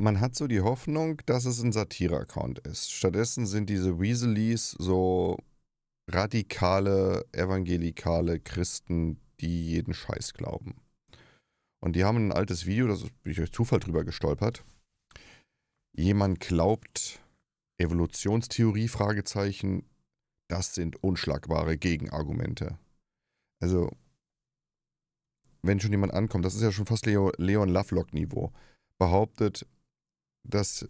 man hat so die Hoffnung, dass es ein Satire-Account ist. Stattdessen sind diese Weasleys so radikale, evangelikale Christen, die jeden Scheiß glauben. Und die haben ein altes Video, das bin ich durch Zufall drüber gestolpert. Jemand glaubt, Evolutionstheorie, Fragezeichen, das sind unschlagbare Gegenargumente. Also, wenn schon jemand ankommt, das ist ja schon fast Leo, Leon Lovelock-Niveau, behauptet, dass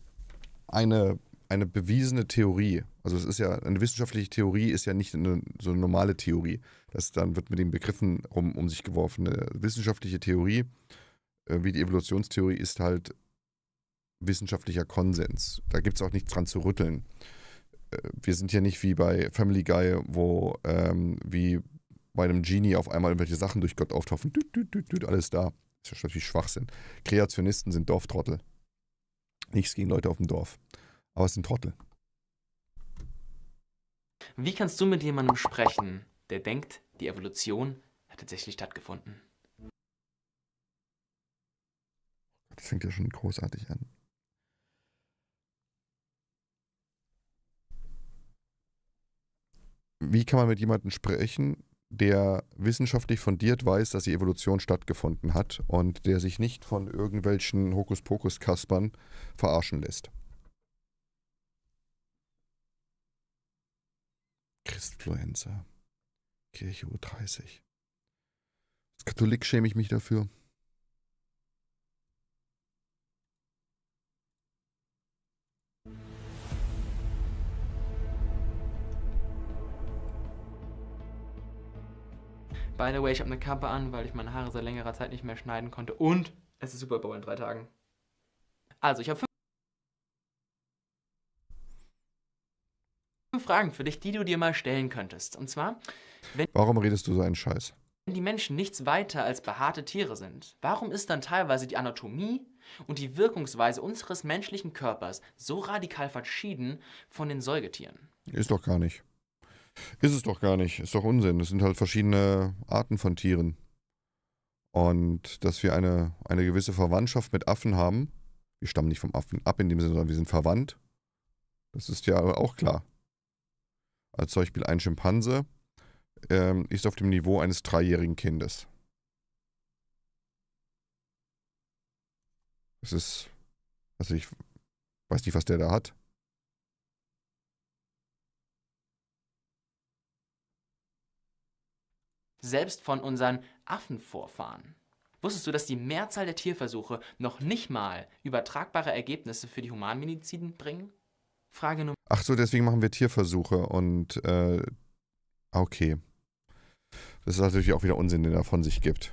eine, eine bewiesene Theorie, also es ist ja, eine wissenschaftliche Theorie ist ja nicht eine, so eine normale Theorie. Das, dann wird mit den Begriffen um, um sich geworfen. Eine wissenschaftliche Theorie, äh, wie die Evolutionstheorie, ist halt wissenschaftlicher Konsens. Da gibt es auch nichts dran zu rütteln. Äh, wir sind ja nicht wie bei Family Guy, wo ähm, wie bei einem Genie auf einmal irgendwelche Sachen durch Gott auftauchen. Düt, düt, düt, alles da. Das ist natürlich Schwachsinn. Kreationisten sind Dorftrottel. Nichts gegen Leute auf dem Dorf. Aber es sind Trottel. Wie kannst du mit jemandem sprechen, der denkt, die Evolution hat tatsächlich stattgefunden? Das fängt ja schon großartig an. Wie kann man mit jemandem sprechen, der wissenschaftlich fundiert weiß, dass die Evolution stattgefunden hat und der sich nicht von irgendwelchen Hokuspokus-Kaspern verarschen lässt. Christfluenza, Kirche U30. Als Katholik schäme ich mich dafür. By the way, ich habe eine Kappe an, weil ich meine Haare seit längerer Zeit nicht mehr schneiden konnte. Und es ist Super Bowl in drei Tagen. Also, ich habe fünf Fragen für dich, die du dir mal stellen könntest. Und zwar, wenn. Warum redest du so einen Scheiß? Wenn die Menschen nichts weiter als behaarte Tiere sind, warum ist dann teilweise die Anatomie und die Wirkungsweise unseres menschlichen Körpers so radikal verschieden von den Säugetieren? Ist doch gar nicht. Ist es doch gar nicht. Ist doch Unsinn. Es sind halt verschiedene Arten von Tieren. Und dass wir eine, eine gewisse Verwandtschaft mit Affen haben. Wir stammen nicht vom Affen ab in dem Sinne, sondern wir sind verwandt. Das ist ja auch klar. Als Beispiel ein Schimpanse ähm, ist auf dem Niveau eines dreijährigen Kindes. Das ist, also ich weiß nicht, was der da hat. selbst von unseren Affenvorfahren. Wusstest du, dass die Mehrzahl der Tierversuche noch nicht mal übertragbare Ergebnisse für die Humanmedizin bringen? Frage Nummer. Ach so, deswegen machen wir Tierversuche und äh, ah, okay. Das ist natürlich auch wieder Unsinn, den er von sich gibt.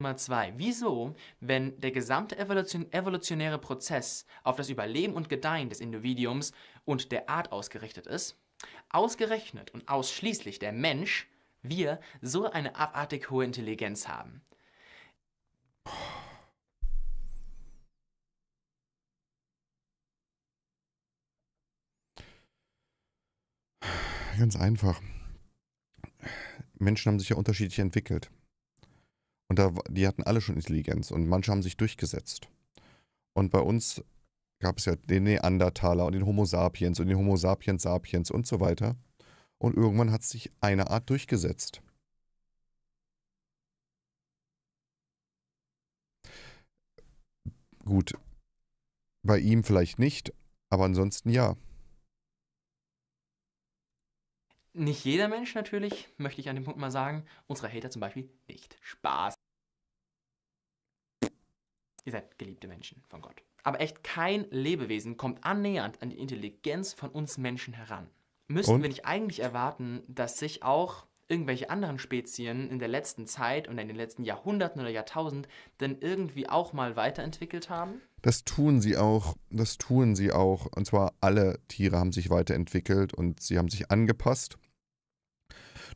Nummer zwei. Wieso, wenn der gesamte Evolution evolutionäre Prozess auf das Überleben und Gedeihen des Individuums und der Art ausgerichtet ist, ausgerechnet und ausschließlich der Mensch wir so eine abartig hohe Intelligenz haben. Ganz einfach. Menschen haben sich ja unterschiedlich entwickelt. Und da, die hatten alle schon Intelligenz und manche haben sich durchgesetzt. Und bei uns gab es ja den Neandertaler und den Homo sapiens und den Homo sapiens sapiens und so weiter und irgendwann hat sich eine Art durchgesetzt. Gut, bei ihm vielleicht nicht, aber ansonsten ja. Nicht jeder Mensch natürlich, möchte ich an dem Punkt mal sagen. Unsere Hater zum Beispiel nicht. Spaß. Ihr seid geliebte Menschen von Gott. Aber echt kein Lebewesen kommt annähernd an die Intelligenz von uns Menschen heran müssten und? wir nicht eigentlich erwarten, dass sich auch irgendwelche anderen Spezien in der letzten Zeit und in den letzten Jahrhunderten oder Jahrtausend dann irgendwie auch mal weiterentwickelt haben? Das tun sie auch, das tun sie auch. Und zwar alle Tiere haben sich weiterentwickelt und sie haben sich angepasst.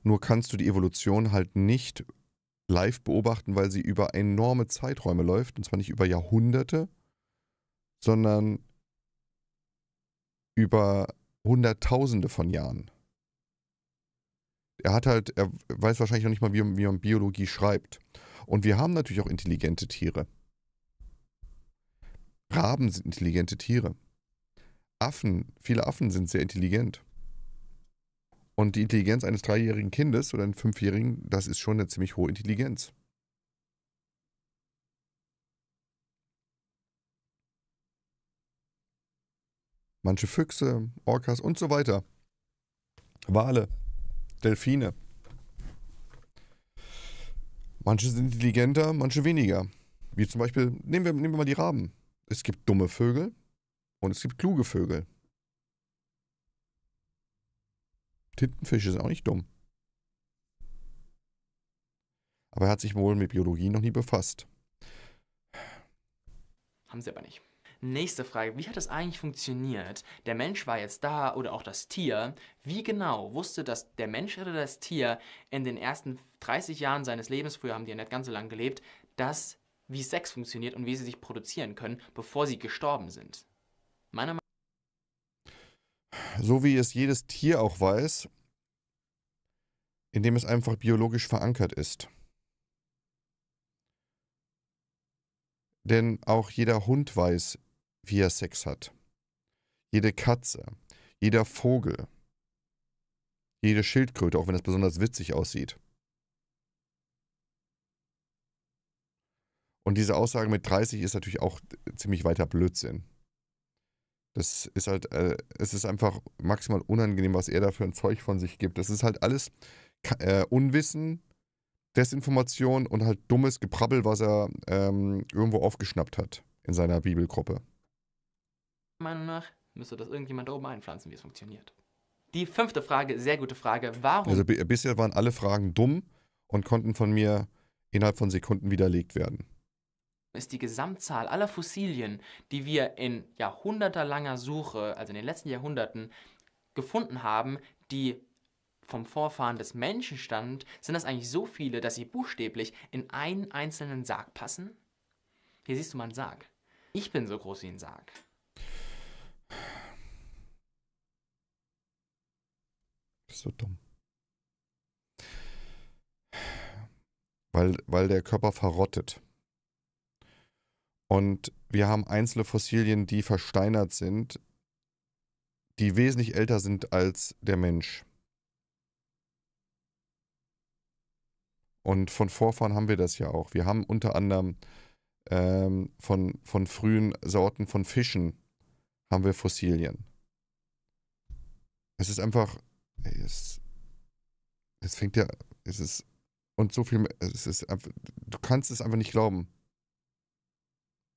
Nur kannst du die Evolution halt nicht live beobachten, weil sie über enorme Zeiträume läuft. Und zwar nicht über Jahrhunderte, sondern über Hunderttausende von Jahren. Er hat halt, er weiß wahrscheinlich noch nicht mal, wie, wie man Biologie schreibt. Und wir haben natürlich auch intelligente Tiere. Raben sind intelligente Tiere. Affen, viele Affen sind sehr intelligent. Und die Intelligenz eines dreijährigen Kindes oder eines fünfjährigen, das ist schon eine ziemlich hohe Intelligenz. manche Füchse, Orcas und so weiter. Wale, Delfine. Manche sind intelligenter, manche weniger. Wie zum Beispiel, nehmen wir, nehmen wir mal die Raben. Es gibt dumme Vögel und es gibt kluge Vögel. Tintenfische sind auch nicht dumm. Aber er hat sich wohl mit Biologie noch nie befasst. Haben sie aber nicht. Nächste Frage, wie hat das eigentlich funktioniert? Der Mensch war jetzt da oder auch das Tier. Wie genau wusste das der Mensch oder das Tier in den ersten 30 Jahren seines Lebens, früher haben die ja nicht ganz so lange gelebt, dass wie Sex funktioniert und wie sie sich produzieren können, bevor sie gestorben sind? Meiner Meinung So wie es jedes Tier auch weiß, indem es einfach biologisch verankert ist. Denn auch jeder Hund weiß, wie er Sex hat. Jede Katze, jeder Vogel, jede Schildkröte, auch wenn das besonders witzig aussieht. Und diese Aussage mit 30 ist natürlich auch ziemlich weiter Blödsinn. Das ist halt, äh, es ist einfach maximal unangenehm, was er da für ein Zeug von sich gibt. Das ist halt alles äh, Unwissen, Desinformation und halt dummes Geprabbel, was er ähm, irgendwo aufgeschnappt hat in seiner Bibelgruppe. Meinung nach müsste das irgendjemand da oben einpflanzen, wie es funktioniert. Die fünfte Frage, sehr gute Frage. Warum? Also bisher waren alle Fragen dumm und konnten von mir innerhalb von Sekunden widerlegt werden. Ist die Gesamtzahl aller Fossilien, die wir in jahrhundertelanger Suche, also in den letzten Jahrhunderten, gefunden haben, die vom Vorfahren des Menschen stammen, sind das eigentlich so viele, dass sie buchstäblich in einen einzelnen Sarg passen? Hier siehst du mal einen Sarg. Ich bin so groß wie ein Sarg. So dumm. Weil, weil der Körper verrottet. Und wir haben einzelne Fossilien, die versteinert sind, die wesentlich älter sind als der Mensch. Und von Vorfahren haben wir das ja auch. Wir haben unter anderem ähm, von, von frühen Sorten von Fischen haben wir Fossilien. Es ist einfach, ey, es, es fängt ja, es ist, und so viel, es ist einfach, du kannst es einfach nicht glauben.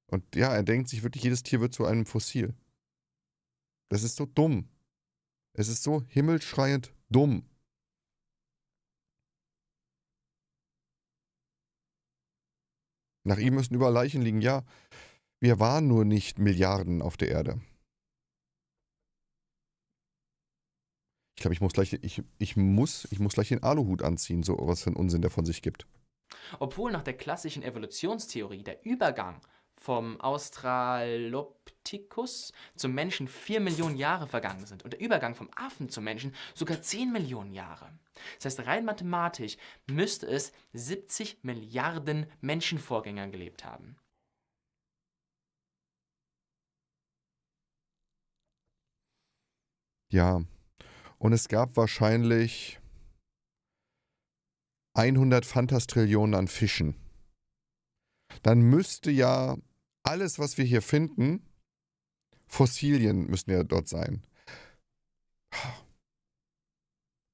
Und ja, er denkt sich wirklich, jedes Tier wird zu einem Fossil. Das ist so dumm. Es ist so himmelschreiend dumm. Nach ihm müssen überall Leichen liegen. Ja, wir waren nur nicht Milliarden auf der Erde. Ich glaube, ich muss gleich, ich, ich muss, ich muss gleich den Aluhut anziehen, so was für einen Unsinn der von sich gibt. Obwohl nach der klassischen Evolutionstheorie der Übergang vom Australopithecus zum Menschen 4 Millionen Jahre vergangen sind und der Übergang vom Affen zum Menschen sogar 10 Millionen Jahre. Das heißt, rein mathematisch müsste es 70 Milliarden Menschenvorgängern gelebt haben. Ja, und es gab wahrscheinlich 100 Fantastrillionen an Fischen. Dann müsste ja alles, was wir hier finden, Fossilien müssen ja dort sein.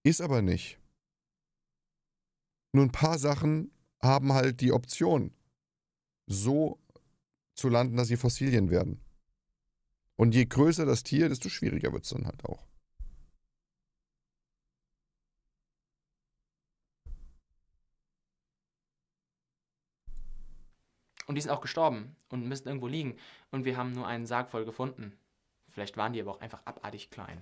Ist aber nicht. Nur ein paar Sachen haben halt die Option, so zu landen, dass sie Fossilien werden. Und je größer das Tier, desto schwieriger wird es dann halt auch. Und die sind auch gestorben und müssen irgendwo liegen. Und wir haben nur einen Sarg voll gefunden. Vielleicht waren die aber auch einfach abartig klein.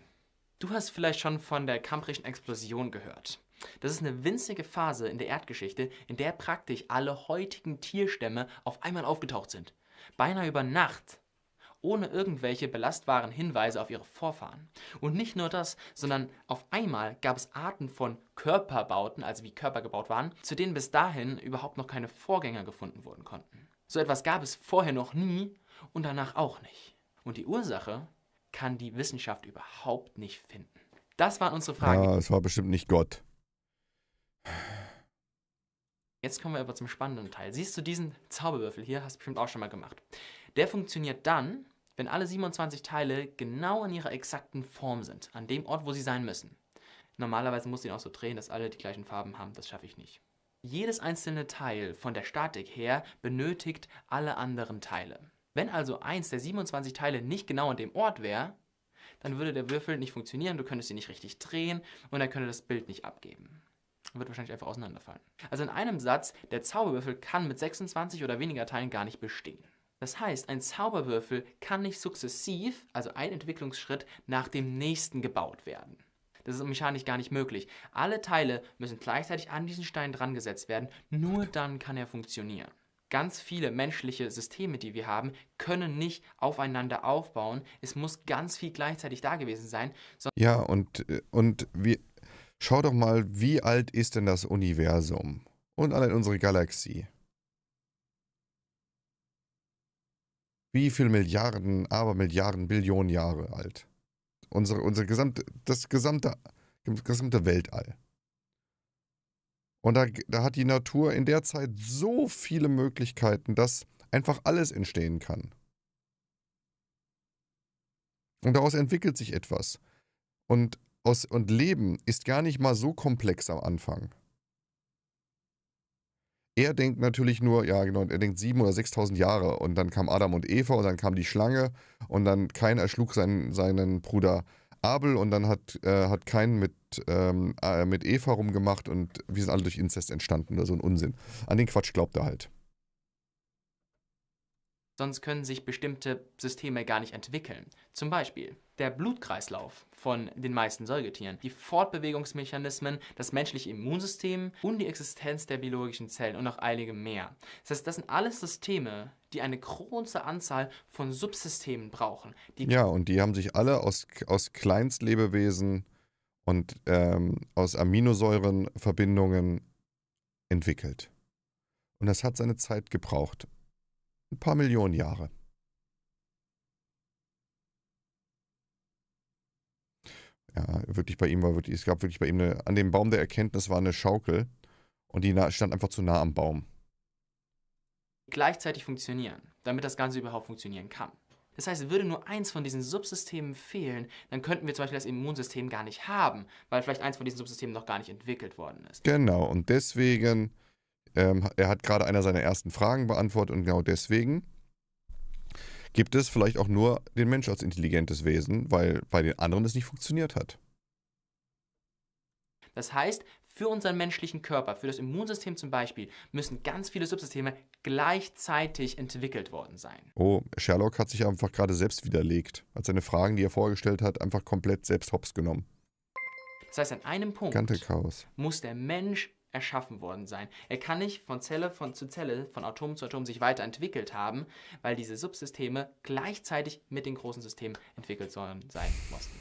Du hast vielleicht schon von der Kambrischen Explosion gehört. Das ist eine winzige Phase in der Erdgeschichte, in der praktisch alle heutigen Tierstämme auf einmal aufgetaucht sind. Beinahe über Nacht ohne irgendwelche belastbaren Hinweise auf ihre Vorfahren. Und nicht nur das, sondern auf einmal gab es Arten von Körperbauten, also wie Körper gebaut waren, zu denen bis dahin überhaupt noch keine Vorgänger gefunden wurden konnten. So etwas gab es vorher noch nie und danach auch nicht. Und die Ursache kann die Wissenschaft überhaupt nicht finden. Das waren unsere Fragen. Ja, es war bestimmt nicht Gott. Jetzt kommen wir aber zum spannenden Teil. Siehst du diesen Zauberwürfel hier? Hast du bestimmt auch schon mal gemacht. Der funktioniert dann, wenn alle 27 Teile genau in ihrer exakten Form sind, an dem Ort, wo sie sein müssen. Normalerweise muss ich ihn auch so drehen, dass alle die gleichen Farben haben, das schaffe ich nicht. Jedes einzelne Teil von der Statik her benötigt alle anderen Teile. Wenn also eins der 27 Teile nicht genau an dem Ort wäre, dann würde der Würfel nicht funktionieren, du könntest ihn nicht richtig drehen und er könnte das Bild nicht abgeben. Er wird wahrscheinlich einfach auseinanderfallen. Also in einem Satz, der Zauberwürfel kann mit 26 oder weniger Teilen gar nicht bestehen. Das heißt, ein Zauberwürfel kann nicht sukzessiv, also ein Entwicklungsschritt nach dem nächsten gebaut werden. Das ist mechanisch gar nicht möglich. Alle Teile müssen gleichzeitig an diesen Stein dran gesetzt werden, nur dann kann er funktionieren. Ganz viele menschliche Systeme, die wir haben, können nicht aufeinander aufbauen. Es muss ganz viel gleichzeitig da gewesen sein. Ja, und, äh, und wir, schau doch mal, wie alt ist denn das Universum und allein unsere Galaxie? wie viel Milliarden, aber Milliarden, Billionen Jahre alt. Unsere, unsere gesamte, das gesamte, gesamte Weltall. Und da, da hat die Natur in der Zeit so viele Möglichkeiten, dass einfach alles entstehen kann. Und daraus entwickelt sich etwas. Und, aus, und Leben ist gar nicht mal so komplex am Anfang. Er denkt natürlich nur, ja genau, er denkt sieben oder sechstausend Jahre und dann kam Adam und Eva und dann kam die Schlange und dann Kain erschlug seinen, seinen Bruder Abel und dann hat, äh, hat Kain mit, ähm, äh, mit Eva rumgemacht und wir sind alle durch Inzest entstanden oder so also ein Unsinn. An den Quatsch glaubt er halt. Sonst können sich bestimmte Systeme gar nicht entwickeln. Zum Beispiel der Blutkreislauf von den meisten Säugetieren, die Fortbewegungsmechanismen, das menschliche Immunsystem und die Existenz der biologischen Zellen und noch einige mehr. Das heißt, das sind alles Systeme, die eine große Anzahl von Subsystemen brauchen. ja, und die haben sich alle aus, aus Kleinstlebewesen und ähm, aus Aminosäurenverbindungen entwickelt. Und das hat seine Zeit gebraucht. Ein paar Millionen Jahre. Ja, wirklich bei ihm war wirklich, es gab wirklich bei ihm eine, an dem Baum der Erkenntnis war eine Schaukel und die stand einfach zu nah am Baum. Gleichzeitig funktionieren, damit das Ganze überhaupt funktionieren kann. Das heißt, würde nur eins von diesen Subsystemen fehlen, dann könnten wir zum Beispiel das Immunsystem gar nicht haben, weil vielleicht eins von diesen Subsystemen noch gar nicht entwickelt worden ist. Genau, und deswegen ähm, er hat gerade einer seiner ersten Fragen beantwortet und genau deswegen gibt es vielleicht auch nur den Mensch als intelligentes Wesen, weil bei den anderen es nicht funktioniert hat. Das heißt, für unseren menschlichen Körper, für das Immunsystem zum Beispiel, müssen ganz viele Subsysteme gleichzeitig entwickelt worden sein. Oh, Sherlock hat sich einfach gerade selbst widerlegt, hat seine Fragen, die er vorgestellt hat, einfach komplett selbst hops genommen. Das heißt, an einem Punkt muss der Mensch erschaffen worden sein. Er kann nicht von Zelle von zu Zelle, von Atom zu Atom sich weiterentwickelt haben, weil diese Subsysteme gleichzeitig mit den großen Systemen entwickelt sollen sein mussten.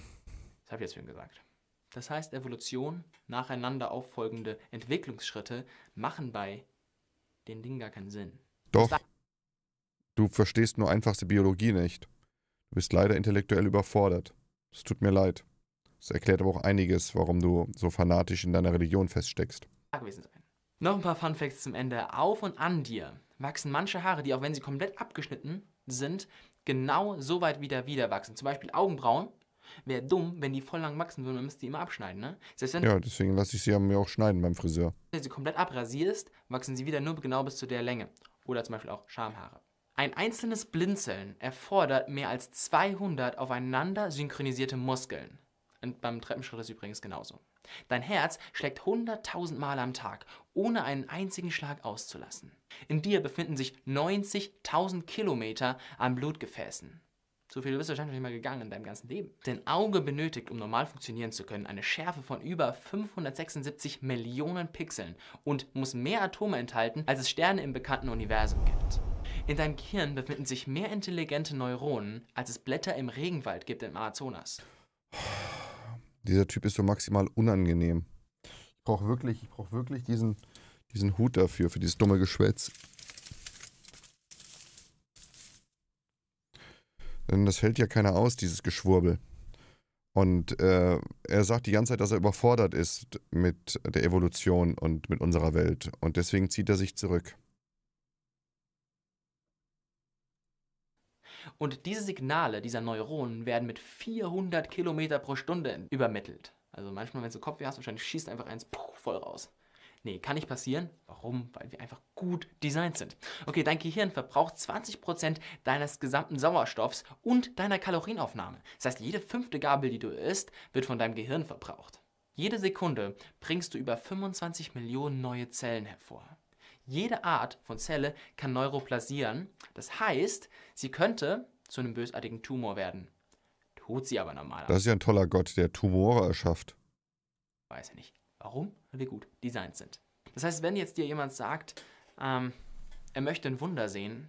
Das habe ich jetzt schon gesagt. Das heißt, Evolution, nacheinander auffolgende Entwicklungsschritte machen bei den Dingen gar keinen Sinn. Doch. Du verstehst nur einfachste Biologie nicht. Du bist leider intellektuell überfordert. Es tut mir leid. Es erklärt aber auch einiges, warum du so fanatisch in deiner Religion feststeckst gewesen sein. Noch ein paar Fun Facts zum Ende. Auf und an dir wachsen manche Haare, die auch wenn sie komplett abgeschnitten sind, genau so weit wieder wieder wachsen. Zum Beispiel Augenbrauen. Wäre dumm, wenn die voll lang wachsen würden, dann müsste die immer abschneiden, ne? ja, deswegen lasse ich sie ja mir auch schneiden beim Friseur. Wenn du sie komplett abrasierst, wachsen sie wieder nur genau bis zu der Länge. Oder zum Beispiel auch Schamhaare. Ein einzelnes Blinzeln erfordert mehr als 200 aufeinander synchronisierte Muskeln. Und beim Treppenschritt ist übrigens genauso. Dein Herz schlägt 100.000 Mal am Tag, ohne einen einzigen Schlag auszulassen. In dir befinden sich 90.000 Kilometer an Blutgefäßen. So viel bist du wahrscheinlich nicht mal gegangen in deinem ganzen Leben. Dein Auge benötigt, um normal funktionieren zu können, eine Schärfe von über 576 Millionen Pixeln und muss mehr Atome enthalten, als es Sterne im bekannten Universum gibt. In deinem Gehirn befinden sich mehr intelligente Neuronen, als es Blätter im Regenwald gibt im Amazonas. Dieser Typ ist so maximal unangenehm. Ich brauche wirklich, ich brauche wirklich diesen, diesen Hut dafür, für dieses dumme Geschwätz. Denn das hält ja keiner aus, dieses Geschwurbel. Und äh, er sagt die ganze Zeit, dass er überfordert ist mit der Evolution und mit unserer Welt. Und deswegen zieht er sich zurück. Und diese Signale dieser Neuronen werden mit 400 Kilometer pro Stunde übermittelt. Also manchmal, wenn du Kopfweh hast, wahrscheinlich schießt einfach eins puh, voll raus. Nee, kann nicht passieren. Warum? Weil wir einfach gut designt sind. Okay, dein Gehirn verbraucht 20% deines gesamten Sauerstoffs und deiner Kalorienaufnahme. Das heißt, jede fünfte Gabel, die du isst, wird von deinem Gehirn verbraucht. Jede Sekunde bringst du über 25 Millionen neue Zellen hervor. Jede Art von Zelle kann neuroplasieren. Das heißt, sie könnte zu einem bösartigen Tumor werden. Tut sie aber normal. Das ist ja ein toller Gott, der Tumore erschafft. Weiß ich nicht. Warum? Weil wir gut designt sind. Das heißt, wenn jetzt dir jemand sagt, ähm, er möchte ein Wunder sehen,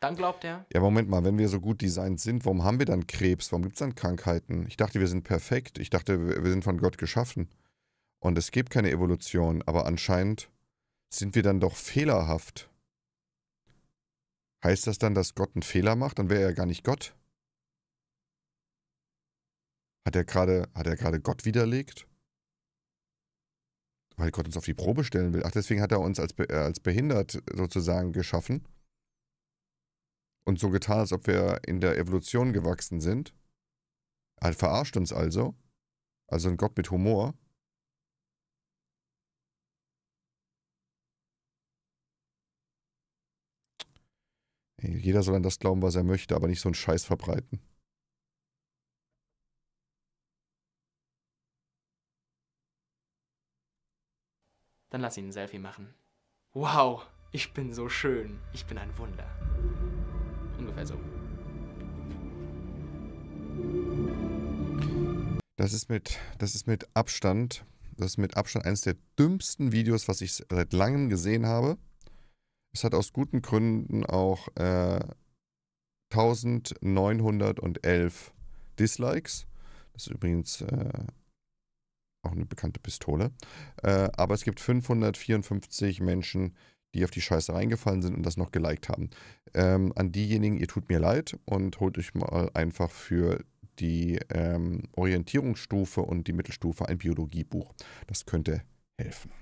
dann glaubt er. Ja, Moment mal, wenn wir so gut designt sind, warum haben wir dann Krebs? Warum gibt es dann Krankheiten? Ich dachte, wir sind perfekt. Ich dachte, wir sind von Gott geschaffen. Und es gibt keine Evolution, aber anscheinend sind wir dann doch fehlerhaft. Heißt das dann, dass Gott einen Fehler macht? Dann wäre er ja gar nicht Gott. Hat er gerade, hat er gerade Gott widerlegt? Weil Gott uns auf die Probe stellen will. Ach, deswegen hat er uns als, äh, als behindert sozusagen geschaffen und so getan, als ob wir in der Evolution gewachsen sind. Er verarscht uns also. Also ein Gott mit Humor. Jeder soll an das glauben, was er möchte, aber nicht so einen Scheiß verbreiten. Dann lass ihn ein Selfie machen. Wow, ich bin so schön. Ich bin ein Wunder. Ungefähr so. Das ist mit, das ist mit Abstand, das ist mit Abstand eines der dümmsten Videos, was ich seit langem gesehen habe. Es hat aus guten Gründen auch äh, 1911 Dislikes. Das ist übrigens äh, auch eine bekannte Pistole. Äh, aber es gibt 554 Menschen, die auf die Scheiße reingefallen sind und das noch geliked haben. Ähm, an diejenigen, ihr tut mir leid und holt euch mal einfach für die ähm, Orientierungsstufe und die Mittelstufe ein Biologiebuch. Das könnte helfen.